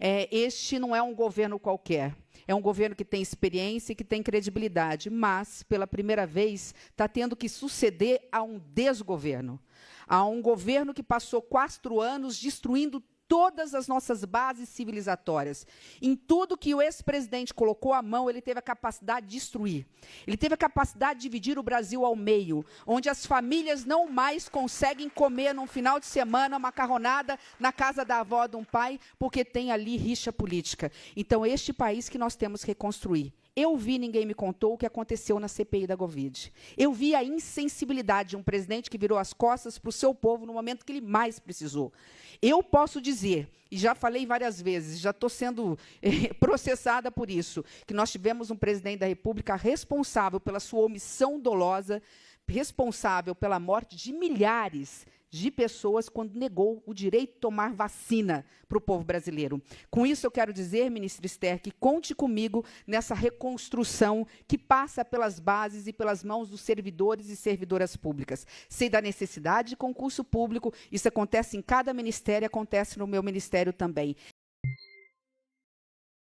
É, este não é um governo qualquer. É um governo que tem experiência e que tem credibilidade, mas, pela primeira vez, está tendo que suceder a um desgoverno, a um governo que passou quatro anos destruindo todas as nossas bases civilizatórias. Em tudo que o ex-presidente colocou a mão, ele teve a capacidade de destruir. Ele teve a capacidade de dividir o Brasil ao meio, onde as famílias não mais conseguem comer num final de semana macarronada na casa da avó de um pai, porque tem ali rixa política. Então, este país que nós temos que reconstruir. Eu vi, ninguém me contou, o que aconteceu na CPI da Covid. Eu vi a insensibilidade de um presidente que virou as costas para o seu povo no momento que ele mais precisou. Eu posso dizer, e já falei várias vezes, já estou sendo eh, processada por isso, que nós tivemos um presidente da República responsável pela sua omissão dolosa, responsável pela morte de milhares de de pessoas quando negou o direito de tomar vacina para o povo brasileiro. Com isso, eu quero dizer, ministro Esther, que conte comigo nessa reconstrução que passa pelas bases e pelas mãos dos servidores e servidoras públicas. Sei da necessidade de concurso público, isso acontece em cada ministério, acontece no meu ministério também.